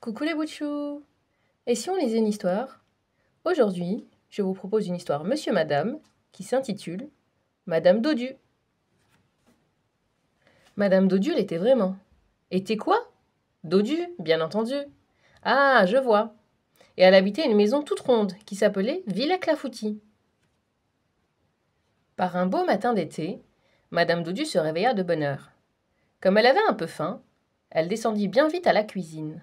Coucou les boutchous Et si on lisait une histoire Aujourd'hui, je vous propose une histoire Monsieur Madame qui s'intitule Madame Dodu. Madame Dodu l'était vraiment. Était quoi Dodu, bien entendu. Ah, je vois. Et elle habitait une maison toute ronde qui s'appelait Villa Clafouti. Par un beau matin d'été, Madame Dodu se réveilla de bonne heure. Comme elle avait un peu faim, elle descendit bien vite à la cuisine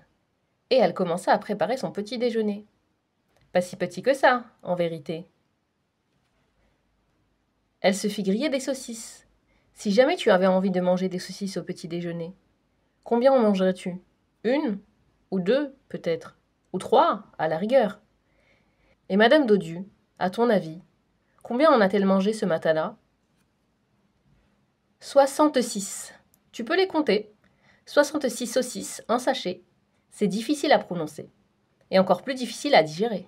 et elle commença à préparer son petit déjeuner. Pas si petit que ça, en vérité. Elle se fit griller des saucisses. Si jamais tu avais envie de manger des saucisses au petit déjeuner, combien en mangerais-tu Une Ou deux, peut-être Ou trois, à la rigueur Et Madame Dodu, à ton avis, combien en a-t-elle mangé ce matin-là 66. Tu peux les compter. 66 saucisses, en sachet, c'est difficile à prononcer, et encore plus difficile à digérer.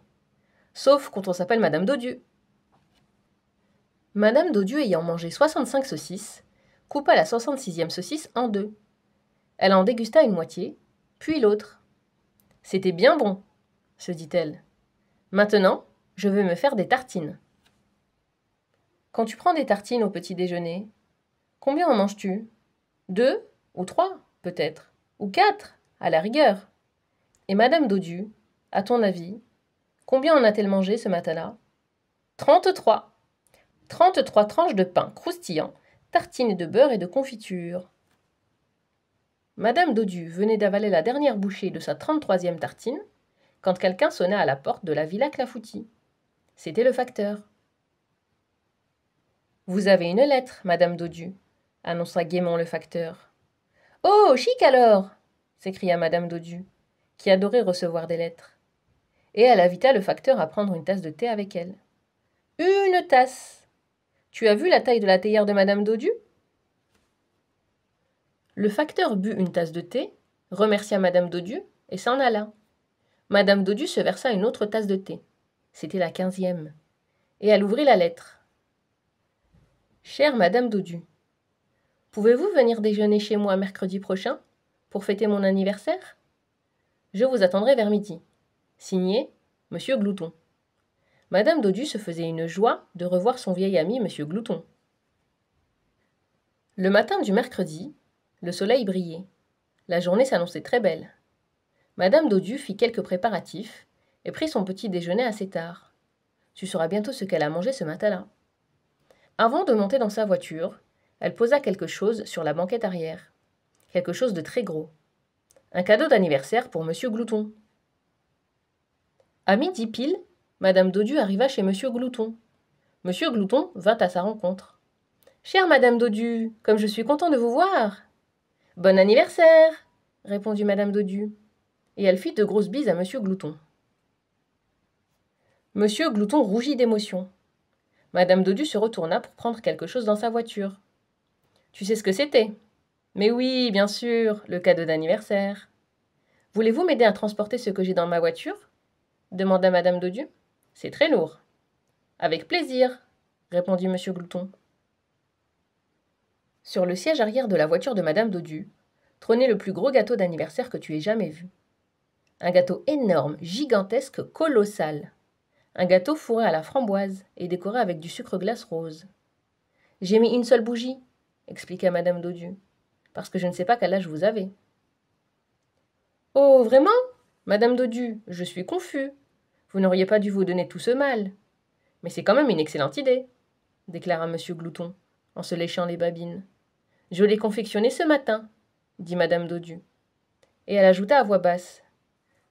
Sauf quand on s'appelle Madame d'Audieu. Madame Dodieu ayant mangé 65 saucisses, coupa la 66e saucisse en deux. Elle en dégusta une moitié, puis l'autre. C'était bien bon, se dit-elle. Maintenant, je vais me faire des tartines. Quand tu prends des tartines au petit déjeuner, combien en manges-tu Deux ou trois, peut-être, ou quatre, à la rigueur. Et Madame Dodu, à ton avis, combien en a-t-elle mangé ce matin-là 33 33 tranches de pain croustillant, tartines de beurre et de confiture. Madame Dodu venait d'avaler la dernière bouchée de sa 33e tartine quand quelqu'un sonna à la porte de la villa Clafouti. C'était le facteur. Vous avez une lettre, Madame Dodu, annonça gaiement le facteur. Oh, chic alors s'écria Madame Dodu qui adorait recevoir des lettres. Et elle invita le facteur à prendre une tasse de thé avec elle. Une tasse Tu as vu la taille de la théière de Madame Dodu Le facteur but une tasse de thé, remercia Madame Dodu et s'en alla. Madame Dodu se versa une autre tasse de thé. C'était la quinzième. Et elle ouvrit la lettre. Chère Madame Dodu, pouvez-vous venir déjeuner chez moi mercredi prochain pour fêter mon anniversaire je vous attendrai vers midi. Signé Monsieur Glouton. Madame Dodu se faisait une joie de revoir son vieil ami Monsieur Glouton. Le matin du mercredi, le soleil brillait. La journée s'annonçait très belle. Madame Dodu fit quelques préparatifs et prit son petit déjeuner assez tard. Tu sauras bientôt ce qu'elle a mangé ce matin-là. Avant de monter dans sa voiture, elle posa quelque chose sur la banquette arrière. Quelque chose de très gros. Un cadeau d'anniversaire pour Monsieur Glouton. À midi pile, Madame Dodu arriva chez Monsieur Glouton. Monsieur Glouton vint à sa rencontre. Chère Madame Dodu, comme je suis content de vous voir. Bon anniversaire, répondit Madame Dodu. Et elle fit de grosses bises à Monsieur Glouton. Monsieur Glouton rougit d'émotion. Madame Dodu se retourna pour prendre quelque chose dans sa voiture. Tu sais ce que c'était mais oui, bien sûr, le cadeau d'anniversaire. Voulez-vous m'aider à transporter ce que j'ai dans ma voiture demanda Madame Dodu. C'est très lourd. Avec plaisir, répondit Monsieur Glouton. Sur le siège arrière de la voiture de Madame Dodu, trônait le plus gros gâteau d'anniversaire que tu aies jamais vu. Un gâteau énorme, gigantesque, colossal. Un gâteau fourré à la framboise et décoré avec du sucre glace rose. J'ai mis une seule bougie, expliqua Madame Dodu parce que je ne sais pas quel âge vous avez. Oh, vraiment Madame Dodu, je suis confus. Vous n'auriez pas dû vous donner tout ce mal. Mais c'est quand même une excellente idée, déclara Monsieur Glouton, en se léchant les babines. Je l'ai confectionné ce matin, dit Madame Dodu. Et elle ajouta à voix basse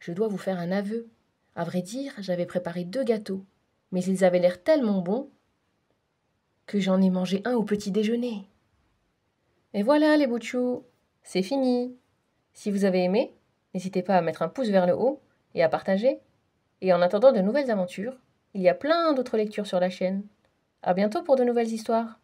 Je dois vous faire un aveu. À vrai dire, j'avais préparé deux gâteaux, mais ils avaient l'air tellement bons que j'en ai mangé un au petit déjeuner. Et voilà les boutchous, c'est fini. Si vous avez aimé, n'hésitez pas à mettre un pouce vers le haut et à partager. Et en attendant de nouvelles aventures, il y a plein d'autres lectures sur la chaîne. À bientôt pour de nouvelles histoires.